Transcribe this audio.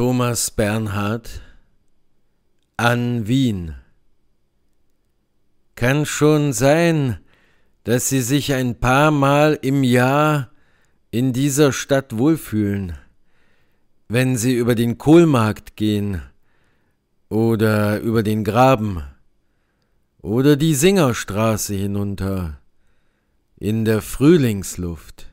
Thomas Bernhard an Wien. Kann schon sein, dass Sie sich ein paar Mal im Jahr in dieser Stadt wohlfühlen, wenn Sie über den Kohlmarkt gehen oder über den Graben oder die Singerstraße hinunter in der Frühlingsluft.